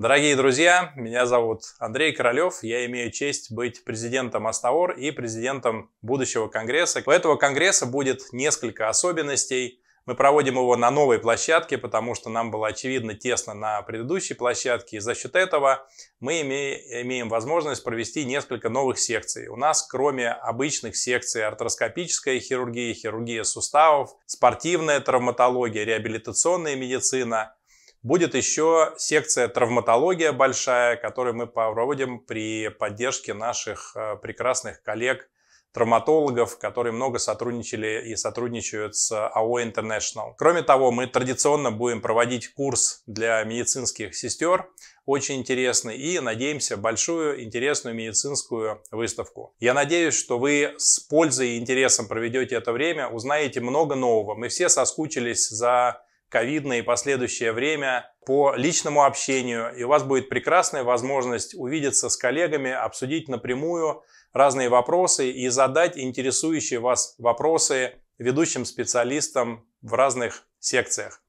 Дорогие друзья, меня зовут Андрей Королев. Я имею честь быть президентом Астаор и президентом будущего конгресса. У этого конгресса будет несколько особенностей. Мы проводим его на новой площадке, потому что нам было очевидно тесно на предыдущей площадке. И за счет этого мы имеем возможность провести несколько новых секций. У нас, кроме обычных секций артроскопическая хирургия, хирургия суставов, спортивная травматология, реабилитационная медицина – Будет еще секция травматология большая, которую мы проводим при поддержке наших э, прекрасных коллег травматологов, которые много сотрудничали и сотрудничают с АО International. Кроме того, мы традиционно будем проводить курс для медицинских сестер, очень интересный, и надеемся большую интересную медицинскую выставку. Я надеюсь, что вы с пользой и интересом проведете это время, узнаете много нового. Мы все соскучились за ковидное и последующее время по личному общению. И у вас будет прекрасная возможность увидеться с коллегами, обсудить напрямую разные вопросы и задать интересующие вас вопросы ведущим специалистам в разных секциях.